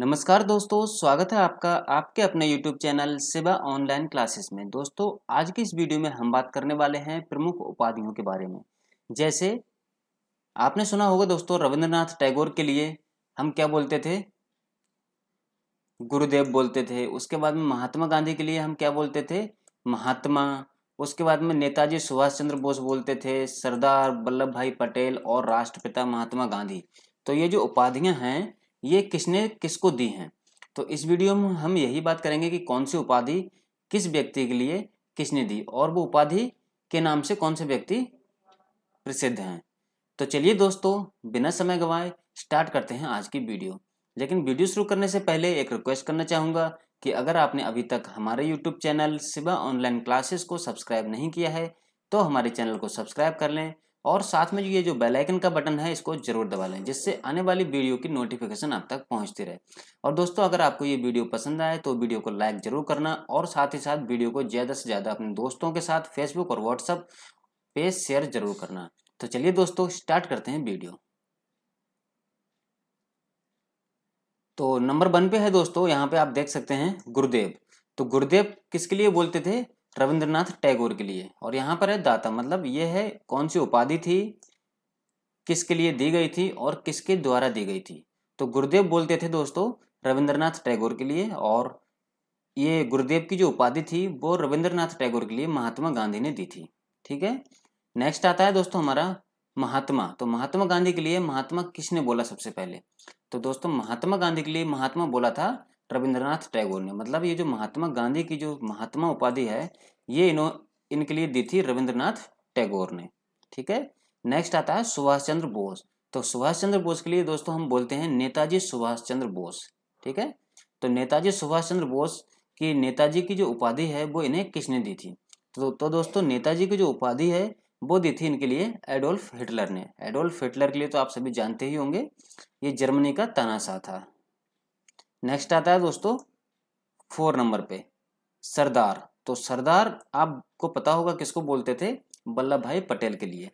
नमस्कार दोस्तों स्वागत है आपका आपके अपने YouTube चैनल सेवा ऑनलाइन क्लासेस में दोस्तों आज की इस वीडियो में हम बात करने वाले हैं प्रमुख उपाधियों के बारे में जैसे आपने सुना होगा दोस्तों रविंद्रनाथ टैगोर के लिए हम क्या बोलते थे गुरुदेव बोलते थे उसके बाद में महात्मा गांधी के लिए हम क्या बोलते थे महात्मा उसके बाद में नेताजी सुभाष चंद्र बोस बोलते थे सरदार वल्लभ भाई पटेल और राष्ट्रपिता महात्मा गांधी तो ये जो उपाधियां हैं ये किसने किसको दी हैं तो इस वीडियो में हम यही बात करेंगे कि कौन सी उपाधि किस व्यक्ति के लिए किसने दी और वो उपाधि के नाम से कौन से व्यक्ति प्रसिद्ध हैं तो चलिए दोस्तों बिना समय गंवाए स्टार्ट करते हैं आज की वीडियो लेकिन वीडियो शुरू करने से पहले एक रिक्वेस्ट करना चाहूँगा कि अगर आपने अभी तक हमारे YouTube channel Shiva online classes को सब्सक्राइब नहीं किया है तो हमारे चैनल को सब्सक्राइब कर लें और साथ में ये जो बेल आइकन का बटन है इसको जरूर दबा लें जिससे आने वाली वीडियो की नोटिफिकेशन आप तक पहुंचती रहे और दोस्तों अगर आपको ये वीडियो पसंद आए तो वीडियो को लाइक जरूर करना और साथ ही साथ वीडियो को ज़्यादा से ज़्यादा अपने दोस्तों के साथ फेसबुक और व्हाट्सअप पे शेयर जरूर करना तो चलिए दोस्तों स्टार्ट करते हैं वीडियो तो नंबर वन पे है दोस्तों यहाँ पे आप देख सकते हैं गुरुदेव तो गुरुदेव किसके लिए बोलते थे रविंद्रनाथ टैगोर के लिए और यहाँ पर है दाता मतलब ये है कौन सी उपाधि थी किसके लिए दी गई थी और किसके द्वारा दी गई थी तो गुरुदेव बोलते थे दोस्तों रविंद्रनाथ टैगोर के लिए और ये गुरुदेव की जो उपाधि थी वो रविंद्रनाथ टैगोर के लिए महात्मा गांधी ने दी थी ठीक है नेक्स्ट आता है दोस्तों हमारा महात्मा तो महात्मा गांधी के लिए महात्मा किसने बोला सबसे पहले तो दोस्तों महात्मा गांधी के लिए महात्मा बोला था रविंद्रनाथ टैगोर ने मतलब ये जो महात्मा गांधी की जो महात्मा उपाधि है ये इन्हों इनके लिए दी थी रविंद्रनाथ टैगोर ने ठीक है नेक्स्ट आता है सुभाष चंद्र बोस तो सुभाष चंद्र बोस के लिए दोस्तों हम बोलते हैं नेताजी सुभाष चंद्र बोस ठीक है तो नेताजी सुभाष चंद्र बोस की नेताजी की जो उपाधि है वो इन्हें किसने दी थी तो, तो दोस्तों नेताजी की जो उपाधि है वो दी थी इनके लिए एडोल्फ हिटलर ने एडोल्फ हिटलर के लिए तो आप सभी जानते ही होंगे ये जर्मनी का तानाशाह था नेक्स्ट आता है दोस्तों फोर नंबर पे सरदार तो सरदार आपको पता होगा किसको बोलते थे वल्लभ भाई पटेल के लिए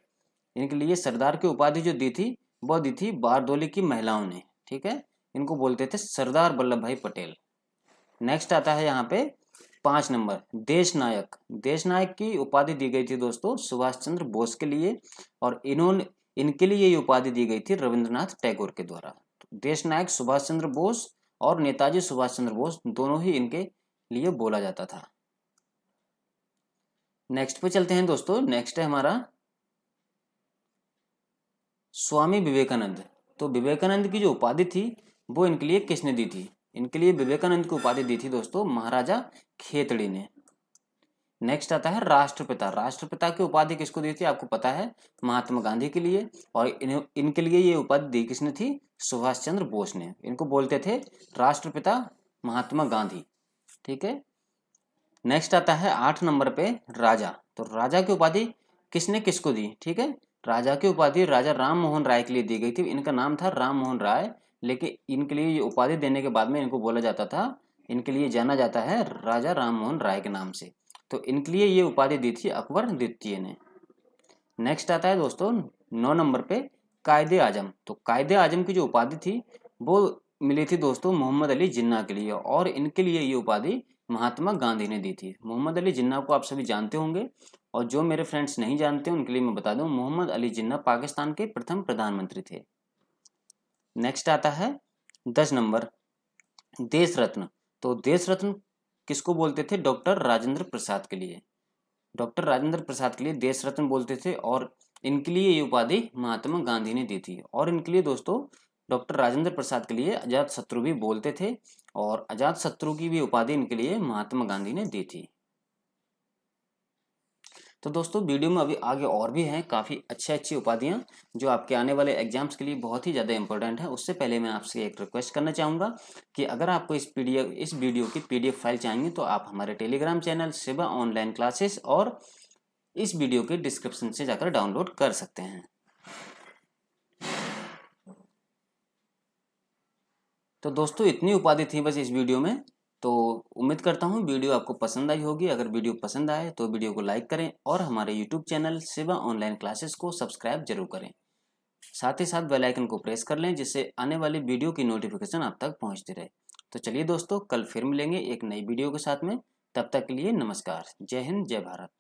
इनके लिए सरदार की उपाधि जो दी थी वह दी थी बारदोली की महिलाओं ने ठीक है इनको बोलते थे सरदार वल्लभ भाई पटेल नेक्स्ट आता है यहाँ पे पांच नंबर देश नायक देश नायक की उपाधि दी गई थी दोस्तों सुभाष चंद्र बोस के लिए और इन्होंने इनके लिए ये उपाधि दी गई थी रविंद्रनाथ टैगोर के द्वारा तो देश नायक सुभाष चंद्र बोस और नेताजी सुभाष चंद्र बोस दोनों ही इनके लिए बोला जाता था नेक्स्ट पे चलते हैं दोस्तों नेक्स्ट है हमारा स्वामी विवेकानंद तो विवेकानंद की जो उपाधि थी वो इनके लिए किसने दी थी इनके लिए विवेकानंद की उपाधि दी थी दोस्तों महाराजा खेतड़ी ने नेक्स्ट आता है राष्ट्रपिता राष्ट्रपिता की उपाधि किसको दी थी आपको पता है महात्मा गांधी के लिए और इन इनके लिए ये उपाधि दी किसने थी सुभाष चंद्र बोस ने इनको बोलते थे राष्ट्रपिता महात्मा गांधी ठीक है नेक्स्ट आता है आठ नंबर पे राजा तो राजा की उपाधि किसने किसको दी ठीक है राजा की उपाधि राजा राम मोहन राय के लिए दी गई थी इनका नाम था राम मोहन राय लेकिन इनके लिए ये उपाधि देने के बाद में इनको बोला जाता था इनके लिए जाना जाता है राजा राम मोहन राय के नाम से तो इनके लिए ये उपाधि दी थी अकबर द्वितीय ने नेक्स्ट आता है दोस्तों नौ नंबर पे कायदे आजम तो कायदे आजम की जो उपाधि थी वो मिली थी दोस्तों मोहम्मद अली जिन्ना के लिए और इनके लिए ये उपाधि महात्मा गांधी ने दी थी मोहम्मद अली जिन्ना को आप सभी जानते होंगे और जो मेरे फ्रेंड्स नहीं जानते उनके लिए मैं बता दूं मोहम्मद अली जिन्ना पाकिस्तान के प्रथम प्रधानमंत्री थे नेक्स्ट आता है दस नंबर देश रत्न तो देश रत्न किसको बोलते थे डॉक्टर राजेंद्र प्रसाद के लिए डॉक्टर राजेंद्र प्रसाद के लिए देश रत्न बोलते थे और इनके लिए ये उपाधि महात्मा गांधी ने दी थी और इनके लिए दोस्तों डॉक्टर राजेंद्र प्रसाद के लिए अजात शत्रु भी बोलते थे और अजात शत्रु की भी उपाधि इनके लिए महात्मा गांधी ने दी थी तो दोस्तों वीडियो में अभी आगे और भी हैं काफ़ी अच्छी अच्छी उपाधियाँ जो आपके आने वाले एग्जाम्स के लिए बहुत ही ज़्यादा इंपॉर्टेंट है उससे पहले मैं आपसे एक रिक्वेस्ट करना चाहूँगा कि अगर आपको इस पी इस वीडियो की पी फाइल चाहिए तो आप हमारे Telegram channel Shiva online classes और इस वीडियो के डिस्क्रिप्शन से जाकर डाउनलोड कर सकते हैं तो दोस्तों इतनी उपाधि थी बस इस वीडियो में तो उम्मीद करता हूँ वीडियो आपको पसंद आई होगी अगर वीडियो पसंद आए तो वीडियो को लाइक करें और हमारे यूट्यूब चैनल सेवा ऑनलाइन क्लासेस को सब्सक्राइब जरूर करें साथ ही साथ बेलाइकन आइकन को प्रेस कर लें जिससे आने वाली वीडियो की नोटिफिकेशन आप तक पहुँचती रहे तो चलिए दोस्तों कल फिर मिलेंगे एक नई वीडियो के साथ में तब तक के लिए नमस्कार जय हिंद जय भारत